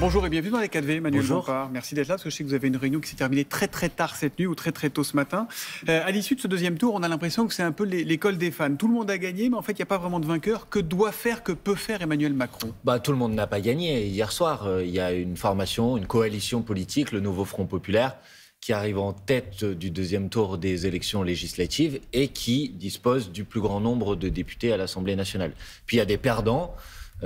Bonjour et bienvenue dans les 4V, Emmanuel Bonjour. Merci d'être là, parce que je sais que vous avez une réunion qui s'est terminée très très tard cette nuit ou très très tôt ce matin. Euh, à l'issue de ce deuxième tour, on a l'impression que c'est un peu l'école des fans. Tout le monde a gagné, mais en fait, il n'y a pas vraiment de vainqueur. Que doit faire, que peut faire Emmanuel Macron bah, Tout le monde n'a pas gagné. Hier soir, euh, il y a une formation, une coalition politique, le nouveau Front Populaire, qui arrive en tête du deuxième tour des élections législatives et qui dispose du plus grand nombre de députés à l'Assemblée nationale. Puis il y a des perdants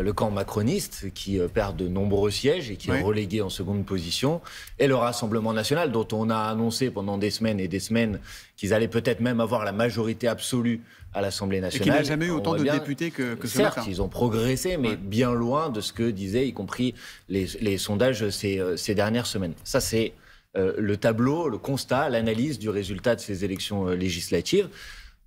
le camp macroniste qui euh, perd de nombreux sièges et qui est relégué en seconde position, et le Rassemblement national dont on a annoncé pendant des semaines et des semaines qu'ils allaient peut-être même avoir la majorité absolue à l'Assemblée nationale. Et qui n'a jamais eu autant de députés que, que Certes, ils ont progressé, mais bien loin de ce que disaient, y compris les, sondages euh, ces, dernières semaines. Ça, c'est euh, le tableau, le constat, l'analyse du résultat de ces élections législatives.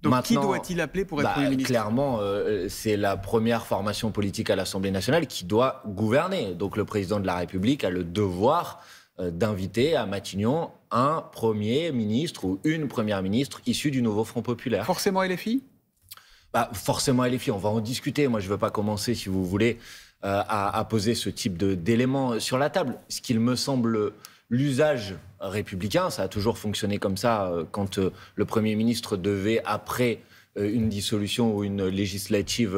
Donc qui doit-il appeler pour être bah, Premier ministre Clairement, euh, c'est la première formation politique à l'Assemblée nationale qui doit gouverner. Donc le président de la République a le devoir euh, d'inviter à Matignon un Premier ministre ou une Première ministre issue du nouveau Front populaire. Forcément LFI bah, Forcément LFI, on va en discuter. Moi, je ne veux pas commencer, si vous voulez, euh, à, à, poser ce type d'éléments sur la table. Ce qu'il me semble l'usage républicain. Ça a toujours fonctionné comme ça euh, quand euh, le Premier ministre devait, après euh, une dissolution ou une législative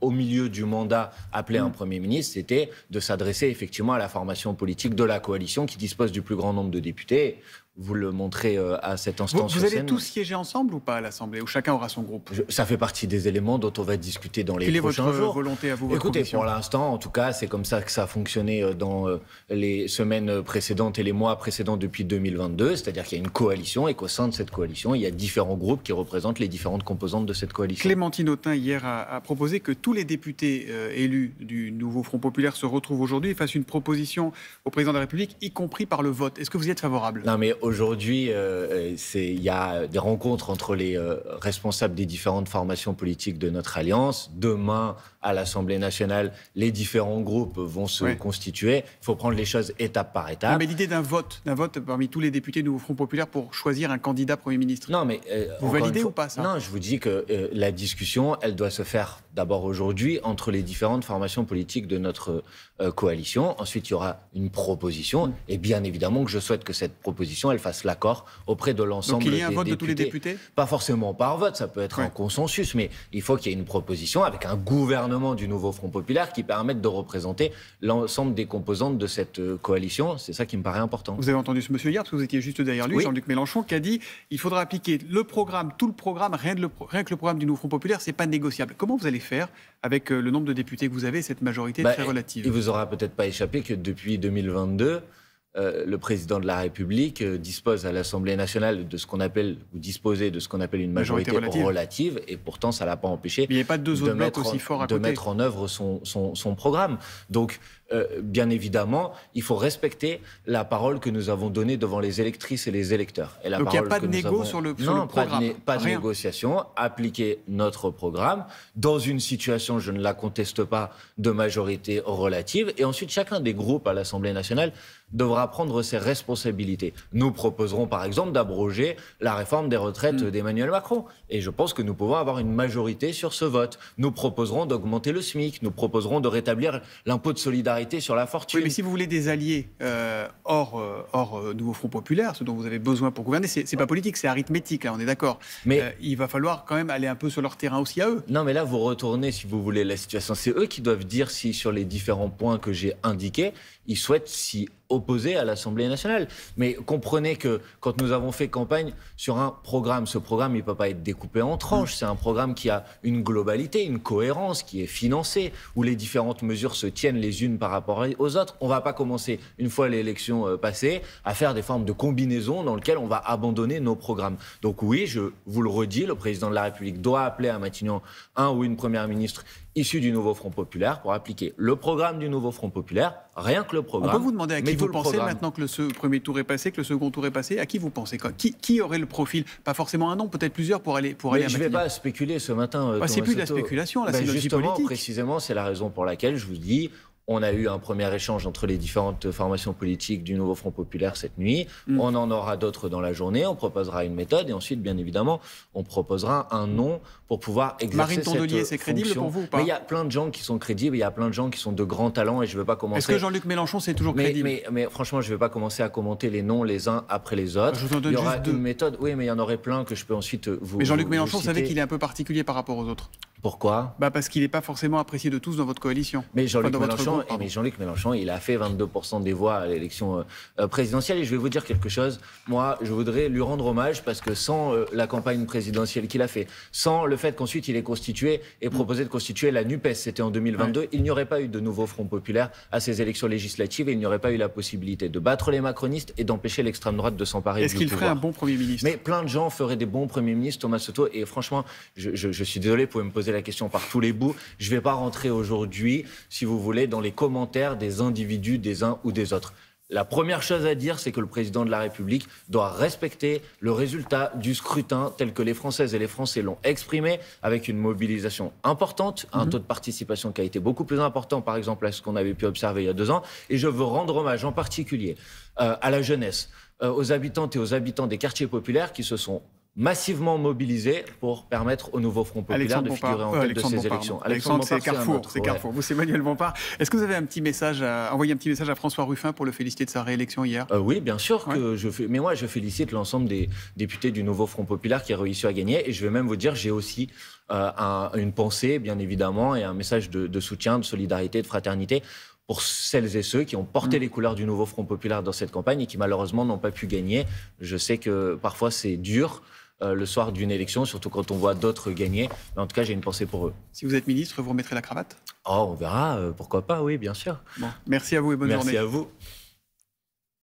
au milieu du mandat appeler un mmh. Premier ministre, c'était de s'adresser effectivement à la formation politique de la coalition qui dispose du plus grand nombre de députés vous le montrez euh, à cette instance. Vous, vous allez tous siéger ensemble ou pas à l'Assemblée, où chacun aura son groupe Ça fait partie des éléments dont on va discuter dans les prochains jours. Quelle est votre volonté à vous Écoutez, pour l'instant, en tout cas, c'est comme ça que ça a fonctionné euh, dans euh, les semaines précédentes et les mois précédents depuis 2022, c'est-à-dire qu'il y a une coalition et qu'au sein de cette coalition, il y a différents groupes qui représentent les différentes composantes de cette coalition. Clémentine Autain, hier, a, proposé que tous les députés élus du nouveau Front Populaire se retrouvent aujourd'hui et fassent une proposition au président de la République, y compris par le vote. Est-ce que vous y êtes favorable Non, mais aujourd'hui, euh, euh, il y a des rencontres entre les euh, responsables des différentes formations politiques de notre alliance. Demain, à l'Assemblée nationale, les différents groupes vont se constituer. Il faut prendre les choses étape par étape. mais l'idée d'un vote, d'un vote parmi tous les députés du Front populaire pour choisir un candidat Premier ministre. Non, mais vous validez ou pas ça Non, je vous dis que la discussion, elle doit se faire d'abord aujourd'hui entre les différentes formations politiques de notre coalition. Ensuite, il y aura une proposition, et bien évidemment que je souhaite que cette proposition elle fasse l'accord auprès de l'ensemble des députés. Donc y a un vote de tous les députés Pas forcément par vote, ça peut être un consensus, mais il faut qu'il y ait une proposition avec un gouvernement du nouveau Front populaire qui permette de représenter l'ensemble des composantes de cette euh, coalition. C'est ça qui me paraît important. Vous avez entendu ce monsieur hier, parce que vous étiez juste derrière lui, Jean-Luc Mélenchon, qui a dit il faudra appliquer le programme, tout le programme, rien, que le, programme du nouveau Front populaire, c'est pas négociable. Comment vous allez faire avec euh, le nombre de députés que vous avez, cette majorité bah, très relative Il vous aura peut-être pas échappé que depuis 2022, euh, le président de la République euh, dispose à l'Assemblée nationale de ce qu'on appelle, ou disposer de ce qu'on appelle une majorité, relative. et pourtant ça ne l'a pas empêché il pas de aussi de mettre en œuvre son, son, son programme. Donc, euh, bien évidemment, il faut respecter la parole que nous avons donnée devant les électrices et les électeurs. Et Donc, il n'y a pas de négo sur, le, programme pas de négociation, appliquer notre programme dans une situation, je ne la conteste pas, de majorité relative. Et ensuite, chacun des groupes à l'Assemblée nationale devra prendre ses responsabilités. Nous proposerons par exemple d'abroger la réforme des retraites mm. d'Emmanuel Macron. Et je pense que nous pouvons avoir une majorité sur ce vote. Nous proposerons d'augmenter le SMIC, nous proposerons de rétablir l'impôt de solidarité sur la fortune. mais si vous voulez des alliés euh, hors, euh, hors euh, Nouveau Front Populaire, ce dont vous avez besoin pour gouverner, c'est pas politique, c'est arithmétique, Là, hein, on est d'accord. Mais il va falloir quand même aller un peu sur leur terrain aussi à eux. Non, mais là, vous retournez, si vous voulez, la situation. C'est eux qui doivent dire si sur les différents points que j'ai indiqués, ils souhaitent s'y opposer à l'Assemblée nationale. Mais comprenez que quand nous avons fait campagne sur un programme, ce programme, il ne peut pas être découpé en tranches. Mm. C'est un programme qui a une globalité, une cohérence, qui est financée, où les différentes mesures se tiennent les unes par rapport aux autres. On ne va pas commencer, une fois l'élection euh, passée, à faire des formes de combinaisons dans lesquelles on va abandonner nos programmes. Donc oui, je vous le redis, le président de la République doit appeler à Matignon un ou une première ministre issus du Nouveau Front Populaire pour appliquer le programme du Nouveau Front Populaire, rien que le programme. On peut vous demander à qui vous pensez maintenant que le ce premier tour est passé, que le second tour est passé, à qui vous pensez quoi qui, qui, aurait le profil Pas forcément un nom, peut-être plusieurs pour aller pour Je ne vais pas spéculer ce matin. Euh, bah, c'est plus de la spéculation, là, c'est bah, justement, précisément, c'est la raison pour laquelle je vous dis, on a eu un premier échange entre les différentes formations politiques du nouveau Front populaire cette nuit. Mm. On en aura d'autres dans la journée. On proposera une méthode et ensuite, bien évidemment, on proposera un nom pour pouvoir exercer Marine Tondelier, c'est crédible pour vous ou pas il y a plein de gens qui sont crédibles. Il y a plein de gens qui sont de grands talents et je ne veux pas commencer. Est-ce que Jean-Luc Mélenchon c'est toujours crédible mais, franchement, je ne vais pas commencer à commenter les noms les uns après les autres. Je vous en il y aura une deux. méthode. Oui, mais il y en aurait plein que je peux ensuite vous. Mais Jean-Luc Mélenchon, vous savez qu'il est un peu particulier par rapport aux autres. Pourquoi bah Parce qu'il n'est pas forcément apprécié de tous dans votre coalition. Mais Jean-Luc Mélenchon, Jean Mélenchon, il a fait 22% des voix à l'élection euh, euh, présidentielle. Et je vais vous dire quelque chose. Moi, je voudrais lui rendre hommage parce que sans euh, la campagne présidentielle qu'il a fait, sans le fait qu'ensuite il ait constitué et mm. proposé de constituer la NUPES, c'était en 2022, il n'y aurait pas eu de nouveau Front populaire à ces élections législatives et il n'y aurait pas eu la possibilité de battre les macronistes et d'empêcher l'extrême droite de s'emparer du pouvoir. Est-ce qu'il ferait un bon Premier ministre Mais plein de gens feraient des bons Premiers ministres, Thomas Soto. Et franchement, je, suis désolé, vous pouvez me poser la question par tous les bouts. Je ne vais pas rentrer aujourd'hui, si vous voulez, dans les commentaires des individus des uns ou des autres. La première chose à dire, c'est que le président de la République doit respecter le résultat du scrutin tel que les Françaises et les Français l'ont exprimé, avec une mobilisation importante, un mhm. taux de participation qui a été beaucoup plus important, par exemple, à ce qu'on avait pu observer il y a deux ans. Et je veux rendre hommage en particulier euh, à la jeunesse, euh, aux habitantes et aux habitants des quartiers populaires qui se sont massivement mobilisés pour permettre au nouveau Front populaire de figurer en tête de ces élections. Alexandre, c'est Carrefour, Vous, c'est Manuel Bompard. Est-ce que vous avez un petit message, à, envoyer un petit message à François Ruffin pour le féliciter de sa réélection hier euh, Oui, bien sûr que je Mais moi, je félicite l'ensemble des députés du nouveau Front populaire qui a réussi à gagner. Et je vais même vous dire, j'ai aussi euh, une pensée, bien évidemment, et un message de, soutien, de solidarité, de fraternité pour celles et ceux qui ont porté mm. les couleurs du nouveau Front populaire dans cette campagne et qui malheureusement n'ont pas pu gagner. Je sais que parfois c'est dur. Euh, le soir d'une élection, surtout quand on voit d'autres gagner. en tout cas, j'ai une pensée pour eux. Si vous êtes ministre, vous remettrez la cravate Oh, on verra, euh, pourquoi pas, oui, bien sûr. Merci à vous et bonne journée. Merci à vous.